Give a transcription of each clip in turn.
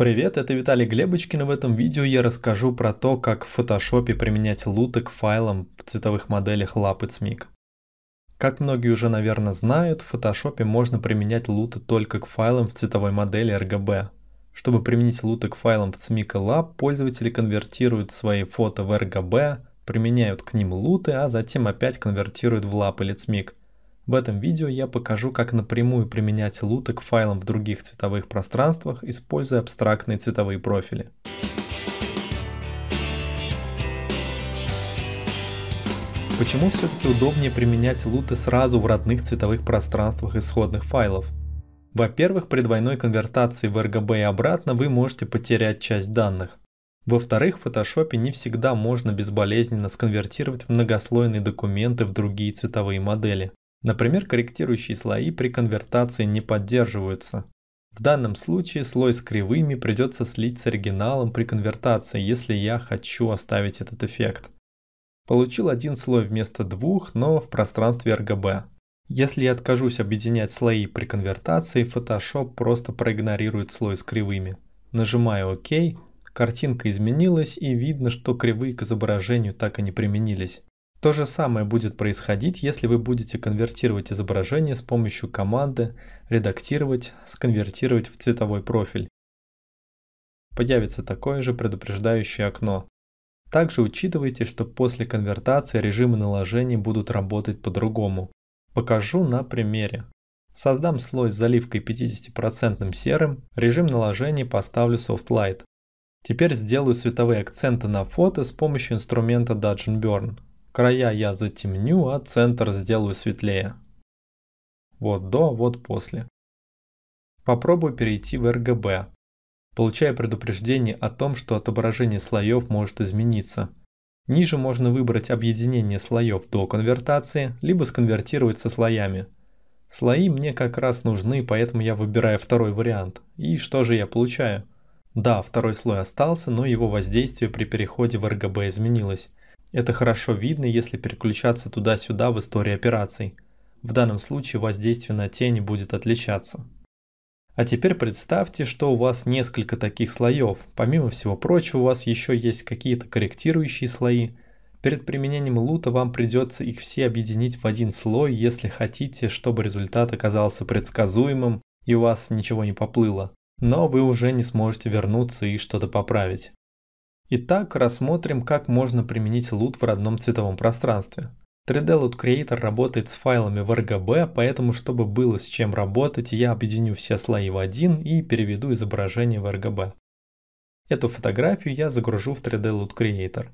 Привет, это Виталий Глебочкин, и в этом видео я расскажу про то, как в фотошопе применять луты к файлам в цветовых моделях Lapid MIG. Как многие уже, наверное, знают, в фотошопе можно применять луты только к файлам в цветовой модели RGB. Чтобы применить луты к файлам в CMYK и LAP, пользователи конвертируют свои фото в RGB, применяют к ним луты, а затем опять конвертируют в Lab или CMYK. В этом видео я покажу, как напрямую применять луты к файлам в других цветовых пространствах, используя абстрактные цветовые профили. Почему все-таки удобнее применять луты сразу в родных цветовых пространствах исходных файлов? Во-первых, при двойной конвертации в RGB и обратно вы можете потерять часть данных. Во-вторых, в Photoshop не всегда можно безболезненно сконвертировать многослойные документы в другие цветовые модели. Например, корректирующие слои при конвертации не поддерживаются. В данном случае слой с кривыми придется слить с оригиналом при конвертации, если я хочу оставить этот эффект. Получил один слой вместо двух, но в пространстве RGB. Если я откажусь объединять слои при конвертации, Photoshop просто проигнорирует слой с кривыми. Нажимаю ОК, картинка изменилась и видно, что кривые к изображению так и не применились. То же самое будет происходить, если вы будете конвертировать изображение с помощью команды «Редактировать», «Сконвертировать в цветовой профиль». Появится такое же предупреждающее окно. Также учитывайте, что после конвертации режимы наложения будут работать по-другому. Покажу на примере. Создам слой с заливкой 50% серым, режим наложения поставлю Soft Light. Теперь сделаю световые акценты на фото с помощью инструмента Dodge Burn. Края я затемню, а центр сделаю светлее. Вот до, вот после. Попробую перейти в RGB, получая предупреждение о том, что отображение слоев может измениться. Ниже можно выбрать объединение слоев до конвертации, либо сконвертировать со слоями. Слои мне как раз нужны, поэтому я выбираю второй вариант. И что же я получаю? Да, второй слой остался, но его воздействие при переходе в RGB изменилось. Это хорошо видно, если переключаться туда-сюда в истории операций. В данном случае воздействие на тень будет отличаться. А теперь представьте, что у вас несколько таких слоев. Помимо всего прочего, у вас еще есть какие-то корректирующие слои. Перед применением лута вам придется их все объединить в один слой, если хотите, чтобы результат оказался предсказуемым и у вас ничего не поплыло. Но вы уже не сможете вернуться и что-то поправить. Итак, рассмотрим, как можно применить лут в родном цветовом пространстве. 3D Loot Creator работает с файлами в RGB, поэтому чтобы было с чем работать, я объединю все слои в один и переведу изображение в RGB. Эту фотографию я загружу в 3D Loot Creator.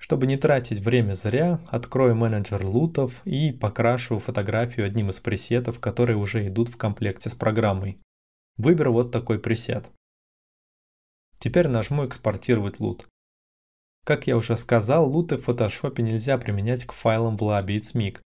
Чтобы не тратить время зря, открою менеджер лутов и покрашу фотографию одним из пресетов, которые уже идут в комплекте с программой. Выберу вот такой пресет. Теперь нажму «Экспортировать лут». Как я уже сказал, луты в Photoshop нельзя применять к файлам в Lab и CMYK.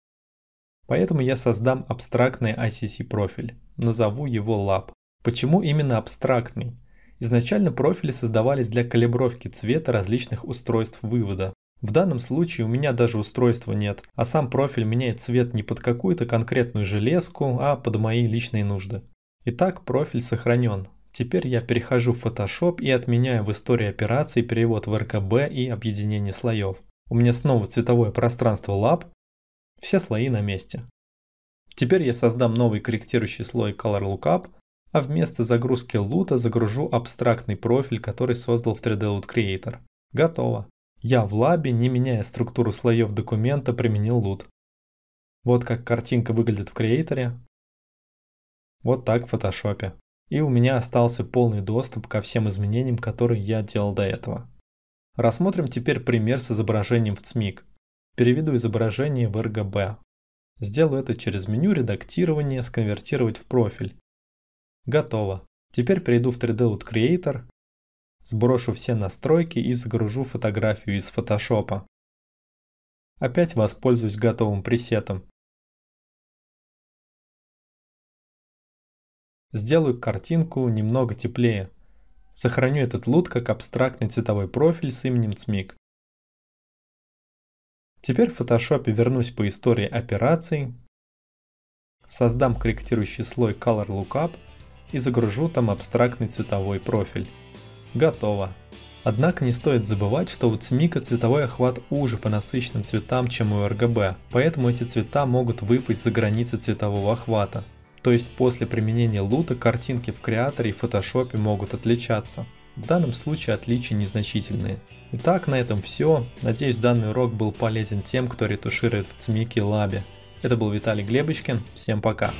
Поэтому я создам абстрактный ICC профиль. Назову его Lab. Почему именно абстрактный? Изначально профили создавались для калибровки цвета различных устройств вывода. В данном случае у меня даже устройства нет, а сам профиль меняет цвет не под какую-то конкретную железку, а под мои личные нужды. Итак, профиль сохранен. Теперь я перехожу в Photoshop и отменяю в истории операций перевод в РКБ и объединение слоев. У меня снова цветовое пространство LAB, все слои на месте. Теперь я создам новый корректирующий слой Color Lookup, а вместо загрузки лута загружу абстрактный профиль, который создал в 3D Loot Creator. Готово. Я в лабе, не меняя структуру слоев документа, применил лут. Вот как картинка выглядит в Creator. Вот так в фотошопе и у меня остался полный доступ ко всем изменениям, которые я делал до этого. Рассмотрим теперь пример с изображением в CMYK. Переведу изображение в RGB. Сделаю это через меню редактирования «Сконвертировать в профиль». Готово. Теперь перейду в 3D Out Creator, сброшу все настройки и загружу фотографию из Photoshop. Опять воспользуюсь готовым пресетом. Сделаю картинку немного теплее. Сохраню этот лут как абстрактный цветовой профиль с именем CMYK. Теперь в Photoshop вернусь по истории операций, создам корректирующий слой Color Lookup и загружу там абстрактный цветовой профиль. Готово. Однако не стоит забывать, что у ЦМИКа цветовой охват уже по насыщенным цветам, чем у RGB, поэтому эти цвета могут выпасть за границы цветового охвата. То есть после применения лута картинки в креаторе и фотошопе могут отличаться. В данном случае отличия незначительные. Итак, на этом все. Надеюсь, данный урок был полезен тем, кто ретуширует в ЦМИКе Лабе. Это был Виталий Глебочкин. Всем пока.